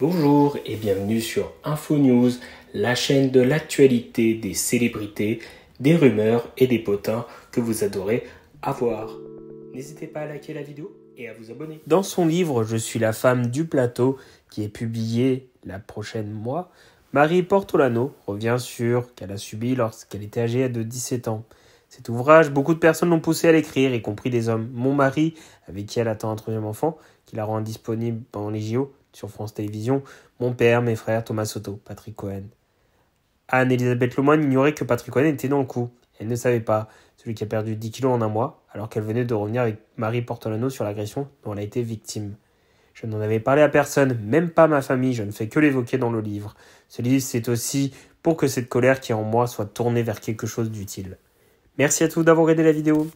Bonjour et bienvenue sur Info News, la chaîne de l'actualité des célébrités, des rumeurs et des potins que vous adorez avoir. N'hésitez pas à liker la vidéo et à vous abonner. Dans son livre Je suis la femme du plateau, qui est publié la prochaine mois, Marie Portolano revient sur qu'elle a subi lorsqu'elle était âgée de 17 ans. Cet ouvrage, beaucoup de personnes l'ont poussé à l'écrire, y compris des hommes. Mon mari, avec qui elle attend un troisième enfant, qui la rend disponible pendant les JO, sur France Télévisions, mon père, mes frères, Thomas Soto, Patrick Cohen. Anne-Elisabeth Lemoine ignorait que Patrick Cohen était dans le coup. Elle ne savait pas, celui qui a perdu 10 kilos en un mois, alors qu'elle venait de revenir avec Marie Portolano sur l'agression dont elle a été victime. Je n'en avais parlé à personne, même pas à ma famille, je ne fais que l'évoquer dans le livre. Ce livre, c'est aussi pour que cette colère qui est en moi soit tournée vers quelque chose d'utile. Merci à tous d'avoir aidé la vidéo.